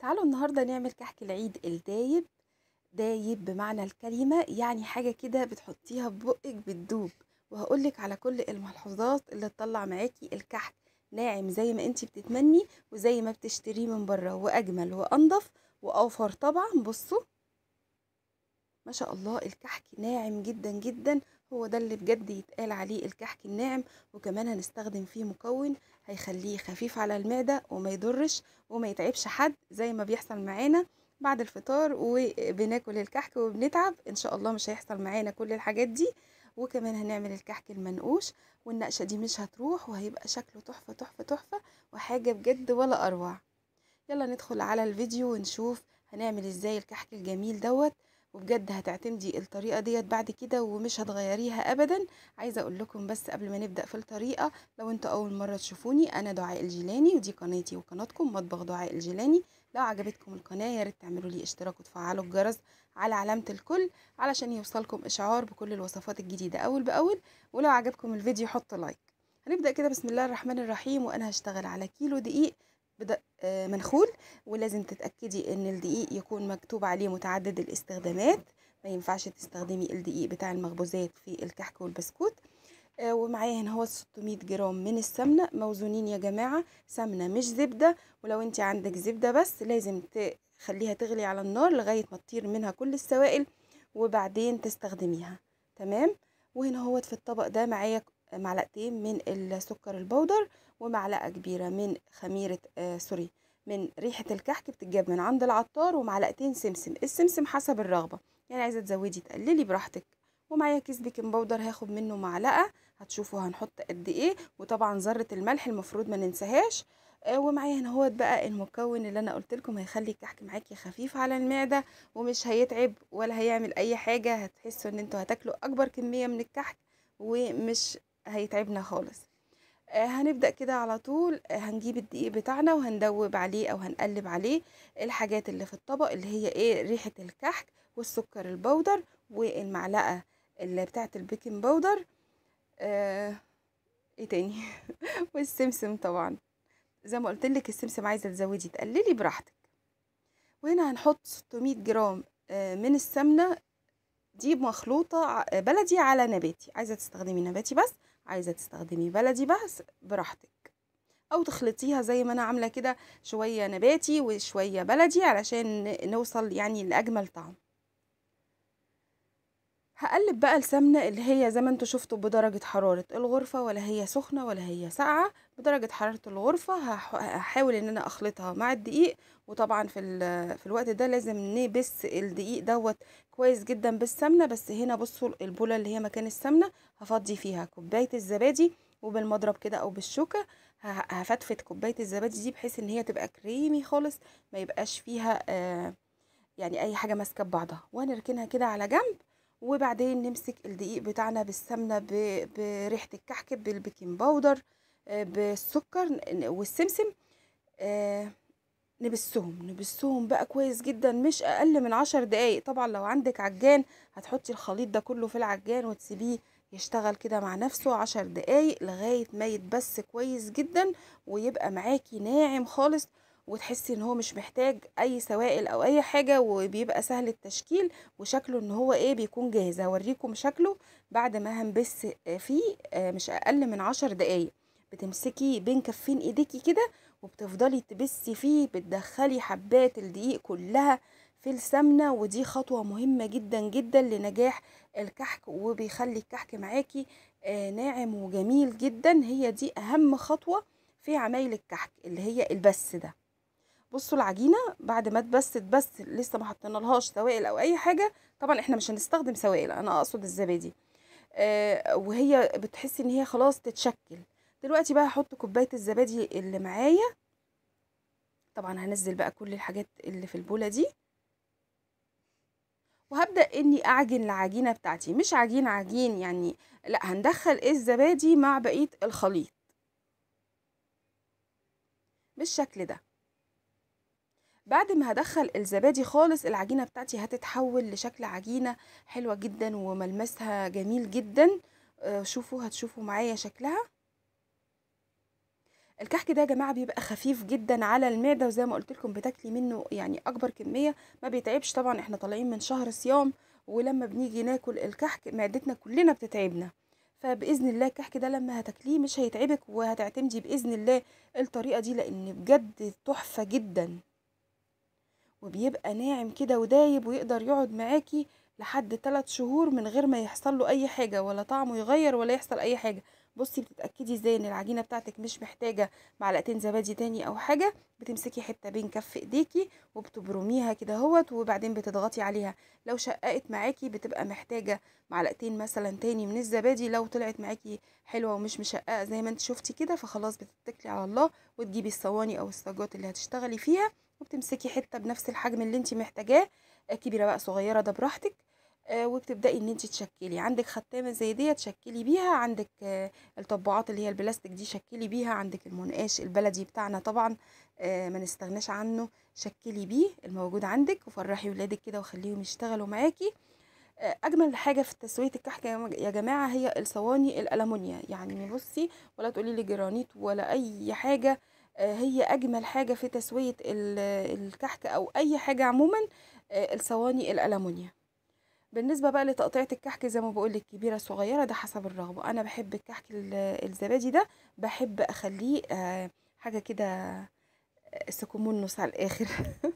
تعالوا النهاردة نعمل كحك العيد الدايب دايب بمعنى الكلمة يعني حاجة كده بتحطيها في بقك بتدوب وهقولك على كل الملحوظات اللي تطلع معاكي الكحك ناعم زي ما انتي بتتمني وزي ما بتشتريه من بره واجمل وانضف واوفر طبعا بصوا ما شاء الله الكحك ناعم جدا جدا هو ده اللي بجد يتقال عليه الكحك الناعم وكمان هنستخدم فيه مكون هيخليه خفيف على المعدة وما يضرش وما يتعبش حد زي ما بيحصل معانا بعد الفطار وبناكل الكحك وبنتعب ان شاء الله مش هيحصل معانا كل الحاجات دي وكمان هنعمل الكحك المنقوش والنقشه دي مش هتروح وهيبقى شكله تحفه تحفه تحفه وحاجه بجد ولا اروع يلا ندخل على الفيديو ونشوف هنعمل ازاي الكحك الجميل دوت وبجد هتعتمدي الطريقه ديت بعد كده ومش هتغيريها ابدا عايزه اقول لكم بس قبل ما نبدا في الطريقه لو انتوا اول مره تشوفوني انا دعاء الجيلاني ودي قناتي وقناتكم مطبخ دعاء الجيلاني لو عجبتكم القناه يا ريت تعملوا لي اشتراك وتفعلوا الجرس على علامه الكل علشان يوصلكم اشعار بكل الوصفات الجديده اول باول ولو عجبكم الفيديو حطوا لايك هنبدا كده بسم الله الرحمن الرحيم وانا هشتغل على كيلو دقيق بدأ آه، منخول ولازم تتأكدي ان الدقيق يكون مكتوب عليه متعدد الاستخدامات ما ينفعش تستخدمي الدقيق بتاع المخبوزات في الكحك والبسكوت آه، ومعايا هنا هو 600 جرام من السمنه موزونين يا جماعه سمنه مش زبده ولو انت عندك زبده بس لازم تخليها تغلي على النار لغايه ما تطير منها كل السوائل وبعدين تستخدميها تمام وهنا هو في الطبق ده معايا معلقتين من السكر البودر ومعلقة كبيرة من خميرة آه سوري من ريحة الكحك بتتجاب من عند العطار ومعلقتين سمسم السمسم حسب الرغبة يعني عايزة تزودي تقللي براحتك ومعايا كيس بيكنج باودر هاخد منه معلقة هتشوفوا هنحط قد ايه وطبعا ذرة الملح المفروض ما ننساهاش آه ومعايا هنا هوت بقى المكون اللي انا قلت لكم هيخلي الكحك معاكي خفيف على المعده ومش هيتعب ولا هيعمل اي حاجه هتحسوا ان انتوا هتاكلوا اكبر كميه من الكحك ومش هيتعبنا خالص آه، هنبدأ كده على طول آه، هنجيب الدقيق بتاعنا وهندوب عليه أو هنقلب عليه الحاجات اللي في الطبق اللي هي إيه ريحة الكحك والسكر البودر والمعلقة اللي بتاعة البيكنج بودر آه ايه تاني والسمسم طبعا زي ما قلت لك السمسم عايزه تزودي تقللي براحتك وهنا هنحط 600 جرام آه، من السمنه دي مخلوطه بلدي على نباتي عايزه تستخدمي نباتي بس عايزة تستخدمي بلدي بس براحتك او تخلطيها زي ما انا عامله كده شويه نباتي وشويه بلدي علشان نوصل يعني لاجمل طعم هقلب بقى السمنة اللي هي زي ما انتوا شفتوا بدرجة حرارة الغرفة ولا هي سخنة ولا هي ساقعة بدرجة حرارة الغرفة هحاول ان انا اخلطها مع الدقيق وطبعا في, في الوقت ده لازم نبس الدقيق دوت كويس جدا بالسمنة بس هنا بصوا البولة اللي هي مكان السمنة هفضي فيها كوباية الزبادي وبالمضرب كده او بالشوكة هفتفت كوباية الزبادي دي بحيث ان هي تبقى كريمي خالص ما يبقاش فيها آه يعني اي حاجة ماسكة ببعضها وهنركنها كده على جنب وبعدين نمسك الدقيق بتاعنا بالسمنه بريحه الكحك بالبيكنج باودر آه، بالسكر والسمسم آه، نبسهم نبسهم بقى كويس جدا مش اقل من عشر دقايق طبعا لو عندك عجان هتحطي الخليط ده كله في العجان وتسيبيه يشتغل كده مع نفسه عشر دقايق لغايه ما يتبس كويس جدا ويبقى معاكي ناعم خالص وتحسي ان هو مش محتاج اي سوائل او اي حاجه وبيبقى سهل التشكيل وشكله ان هو ايه بيكون جاهز هوريكم شكله بعد ما هنبس آه، فيه آه، مش اقل من عشر دقايق بتمسكي بين كفين ايديكي كده وبتفضلي تبسي فيه بتدخلي حبات الدقيق كلها في السمنه ودي خطوه مهمه جدا جدا لنجاح الكحك وبيخلي الكحك معاكي آه، ناعم وجميل جدا هي دي اهم خطوه في عمايل الكحك اللي هي البس ده بصوا العجينه بعد ما اتبست بس لسه ما حطينا لهاش سوائل او اي حاجه طبعا احنا مش هنستخدم سوائل انا اقصد الزبادي آه وهي بتحس ان هي خلاص تتشكل دلوقتي بقى هحط كوبايه الزبادي اللي معايا طبعا هنزل بقى كل الحاجات اللي في البوله دي وهبدا اني اعجن العجينه بتاعتي مش عجين عجين يعني لا هندخل الزبادي مع بقيه الخليط بالشكل ده بعد ما هدخل الزبادي خالص العجينه بتاعتي هتتحول لشكل عجينه حلوه جدا وملمسها جميل جدا آه، شوفوا هتشوفوا معايا شكلها الكحك ده يا جماعه بيبقى خفيف جدا على المعده وزي ما قلت لكم بتاكلي منه يعني اكبر كميه ما بيتعبش طبعا احنا طالعين من شهر صيام ولما بنيجي ناكل الكحك معدتنا كلنا بتتعبنا فباذن الله الكحك ده لما هتاكليه مش هيتعبك وهتعتمدي باذن الله الطريقه دي لان بجد تحفه جدا وبيبقى ناعم كده ودايب ويقدر يقعد معاكي لحد ثلاث شهور من غير ما يحصل له اي حاجه ولا طعمه يغير ولا يحصل اي حاجه بصي بتتاكدي ازاي ان العجينه بتاعتك مش محتاجه معلقتين زبادي تاني او حاجه بتمسكي حته بين كف ايديكي وبتبرميها كده اهوت وبعدين بتضغطي عليها لو شققت معاكي بتبقى محتاجه معلقتين مثلا تاني من الزبادي لو طلعت معاكي حلوه ومش مشققه زي ما انت شفتي كده فخلاص بتتكلي على الله وتجيبي الصواني او الصاجات اللي هتشتغلي فيها وبتمسكي حته بنفس الحجم اللي انت محتاجاه آه، كبيره بقى صغيره ده براحتك آه، وبتبداي ان انت تشكلي عندك ختامه زي دي تشكلي بيها عندك آه، الطباعات اللي هي البلاستيك دي شكلي بيها عندك المنقاش البلدي بتاعنا طبعا ما نستغناش عنه شكلي بيه الموجود عندك وفرحي ولادك كده وخليهم يشتغلوا معاكي اجمل حاجه في تسويه الكحك يا جماعه هي الصواني الالومنيا يعني بصي ولا تقولي لي جرانيت ولا اي حاجه آه، هي أجمل حاجة في تسوية الكحك أو أي حاجة عموما آه، الصواني الألمونيا بالنسبة بقى لتقطيعة الكحك زي ما بقولك كبيرة صغيرة ده حسب الرغبة أنا بحب الكحك الزبادي ده بحب أخليه آه، حاجة كده سكومون نص على الآخر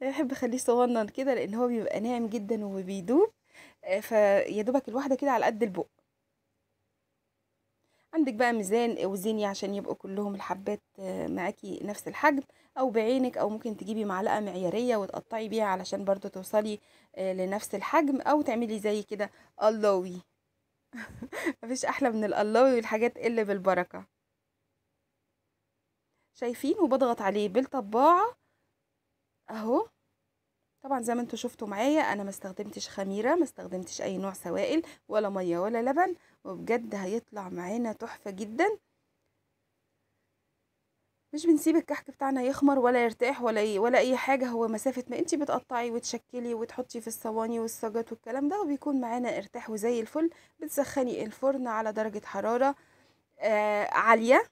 بحب أخليه صغنن كده لأن هو بيبقى ناعم جدا وبيدوب فيا دوبك الواحدة كده على قد البق عندك بقى ميزان وزيني عشان يبقوا كلهم الحبات آه، معاكي نفس الحجم او بعينك او ممكن تجيبي معلقه معياريه وتقطعي بيها علشان برضو توصلي آه، لنفس الحجم او تعملي زي كده اللوي مفيش احلى من اللوي والحاجات اللي بالبركه شايفين وبضغط عليه بالطباعه اهو طبعا زي ما انتوا شفتوا معايا انا ما استخدمتش خميره ما استخدمتش اي نوع سوائل ولا ميه ولا لبن وبجد هيطلع معانا تحفه جدا مش بنسيب الكحك بتاعنا يخمر ولا يرتاح ولا اي ولا اي حاجه هو مسافه ما انتي بتقطعي وتشكلي وتحطي في الصواني والصاجات والكلام ده وبيكون معانا ارتاح وزي الفل بتسخني الفرن على درجه حراره آه عاليه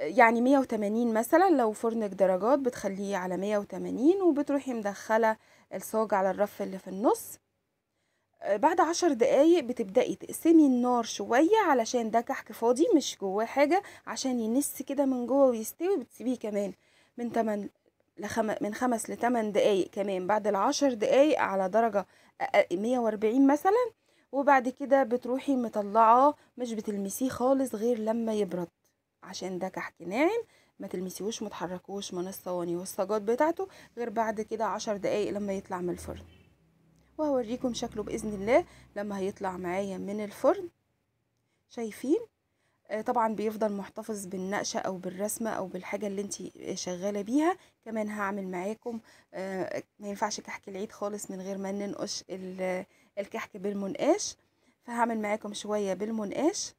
يعني 180 مثلا لو فرنك درجات بتخليه على 180 وبتروحي مدخلة الصاج على الرف اللي في النص آه، بعد عشر دقايق بتبدأي تقسمي النار شوية علشان ده كحك فاضي مش جواه حاجة عشان ينس كده من جوه ويستوي بتسيبيه كمان من 8 لخم... من خمس لتمن دقايق كمان بعد العشر دقايق على درجة مية واربعين مثلا وبعد كده بتروحي مطلعة مش بتلمسيه خالص غير لما يبرد عشان ده كحك ناعم ما تلمسيهوش ما تحركوش من الصواني والصاجات بتاعته غير بعد كده عشر دقايق لما يطلع من الفرن وهوريكم شكله باذن الله لما هيطلع معايا من الفرن شايفين آه، طبعا بيفضل محتفظ بالنقشة او بالرسمة او بالحاجة اللي انت شغالة بيها كمان هعمل معاكم آه، ما ينفعش كحك العيد خالص من غير ما ننقش الكحك بالمنقاش فهعمل معاكم شوية بالمنقاش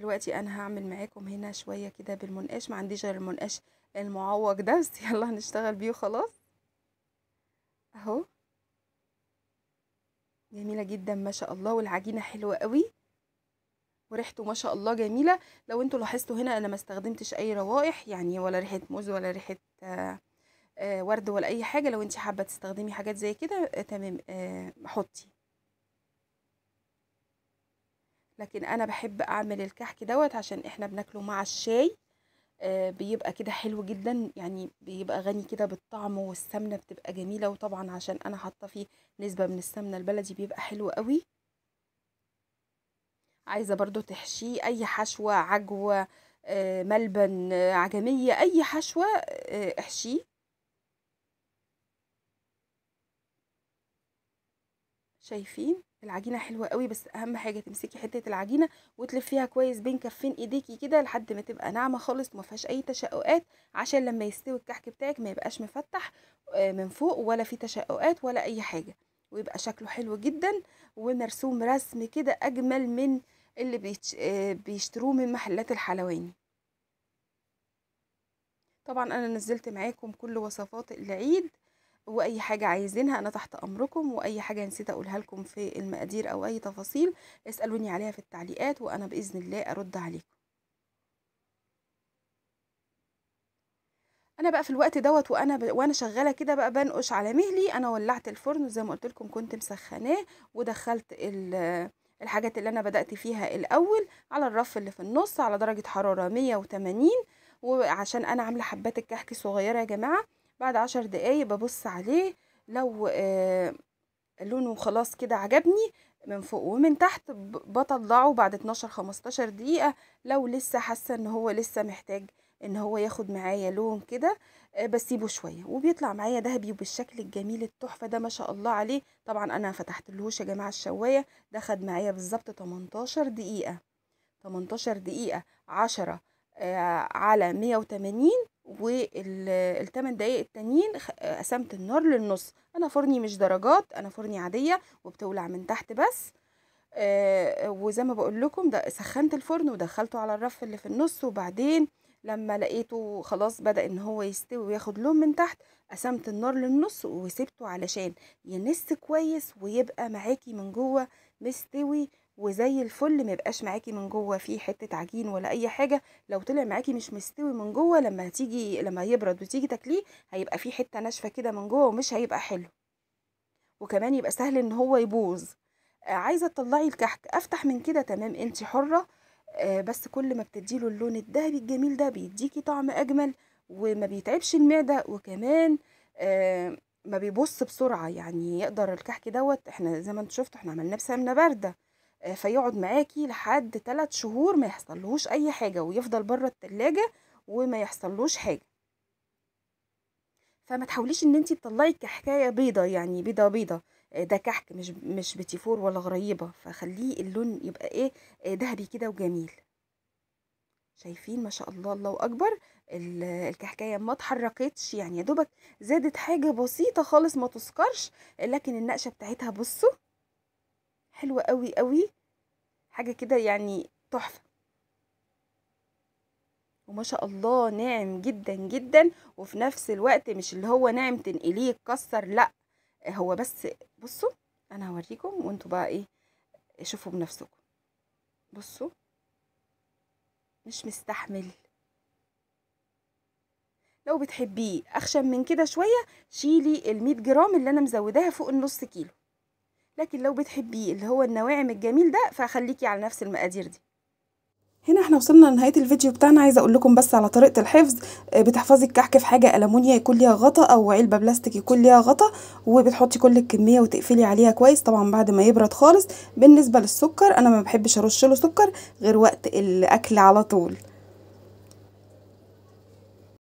دلوقتي انا هعمل معاكم هنا شويه كده بالمنقاش ما عنديش غير المنقاش المعوج ده بس يلا هنشتغل بيه وخلاص اهو جميله جدا ما شاء الله والعجينه حلوه قوي وريحته ما شاء الله جميله لو انتوا لاحظتوا هنا انا ما استخدمتش اي روائح يعني ولا ريحه موز ولا ريحه آه، آه، ورد ولا اي حاجه لو انت حابه تستخدمي حاجات زي كده آه، تمام حطي لكن انا بحب اعمل الكحك دوت عشان احنا بناكله مع الشاي آه، بيبقى كده حلو جدا يعني بيبقى غني كده بالطعم والسمنه بتبقى جميله وطبعا عشان انا حاطه فيه نسبه من السمنه البلدي بيبقى حلو قوي عايزه برضو تحشيه اي حشوه عجوه آه، ملبن آه، عجميه اي حشوه احشيه شايفين العجينه حلوه قوي بس اهم حاجه تمسكي حته العجينه وتلفيها كويس بين كفين ايديكي كده لحد ما تبقى ناعمه خالص وما فيهاش اي تشققات عشان لما يستوي الكحك بتاعك ما يبقاش مفتح آه، من فوق ولا في تشققات ولا اي حاجه ويبقى شكله حلو جدا ومرسوم رسم كده اجمل من اللي آه، بيشتروه من محلات الحلواني طبعا انا نزلت معاكم كل وصفات العيد واي حاجه عايزينها انا تحت امركم واي حاجه نسيت اقولها لكم في المقادير او اي تفاصيل اسالوني عليها في التعليقات وانا باذن الله ارد عليكم انا بقى في الوقت دوت وانا ب... وانا شغاله كده بقى بنقش على مهلي انا ولعت الفرن وزي ما قلت لكم كنت مسخناه ودخلت ال... الحاجات اللي انا بدات فيها الاول على الرف اللي في النص على درجه حراره 180 وعشان انا عامله حبات الكحك صغيره يا جماعه بعد عشر دقايق ببص عليه لو آه لونه خلاص كده عجبني من فوق ومن تحت بطلعه بعد 12 15 دقيقه لو لسه حاسه ان هو لسه محتاج ان هو ياخد معايا لون كده آه، بسيبه شويه وبيطلع معايا ذهبي وبالشكل الجميل التحفه ده ما شاء الله عليه طبعا انا فتحت لهوش يا جماعه الشوايه ده خد معايا بالظبط 18 دقيقه 18 دقيقه 10 آه، على 180 والثمان دقايق التانيين قسمت النار للنص انا فرني مش درجات انا فرني عاديه وبتولع من تحت بس وزي ما بقول لكم ده سخنت الفرن ودخلته على الرف اللي في النص وبعدين لما لقيته خلاص بدا ان هو يستوي وياخد لون من تحت قسمت النار للنص وسبته علشان ينس كويس ويبقى معاكي من جوه مستوي وزي الفل ما يبقاش معاكي من جوه فيه حته عجين ولا اي حاجه لو طلع معاكي مش مستوي من جوه لما هتيجي لما يبرد وتيجي تاكليه هيبقى فيه حته ناشفه كده من جوه ومش هيبقى حلو وكمان يبقى سهل ان هو يبوظ آه، عايزه تطلعي الكحك افتح من كده تمام انت حره آه، بس كل ما بتديله اللون الذهبي الجميل ده بيديكي طعم اجمل وما بيتعبش المعده وكمان آه، ما بيبص بسرعه يعني يقدر الكحك دوت احنا زي ما انتوا شفتوا احنا عملناه بسمنه بارده آه، فيقعد معاكي لحد ثلاث شهور ما يحصلهوش اي حاجه ويفضل بره التلاجة وما يحصلهوش حاجه فما تحاوليش ان انت تطلعي كحكايه بيضه يعني بيضه بيضه آه، ده كحك مش مش بتيفور ولا غريبه فخليه اللون يبقى ايه آه، ذهبي كده وجميل شايفين ما شاء الله الله اكبر الكحكايه ما تحركتش يعني يا دوبك زادت حاجه بسيطه خالص ما تسكرش لكن النقشه بتاعتها بصوا حلوة قوي قوي حاجة كده يعني تحفة وما شاء الله ناعم جدا جدا وفي نفس الوقت مش اللي هو ناعم تنقليه يتكسر لا هو بس بصوا انا هوريكم وانتوا بقى ايه شوفوا بنفسكم بصوا مش مستحمل لو بتحبيه اخشن من كده شويه شيلي ال 100 جرام اللي انا مزوداها فوق النص كيلو لكن لو بتحبيه اللي هو النواعم الجميل ده فخليكي على نفس المقادير دي هنا احنا وصلنا لنهايه الفيديو بتاعنا عايزه اقول لكم بس على طريقه الحفظ آه، بتحفظي الكحك في حاجه المونيا يكون ليها غطا او علبه بلاستيك يكون ليها غطا وبتحطي كل الكميه وتقفلي عليها كويس طبعا بعد ما يبرد خالص بالنسبه للسكر انا ما بحبش ارش له سكر غير وقت الاكل على طول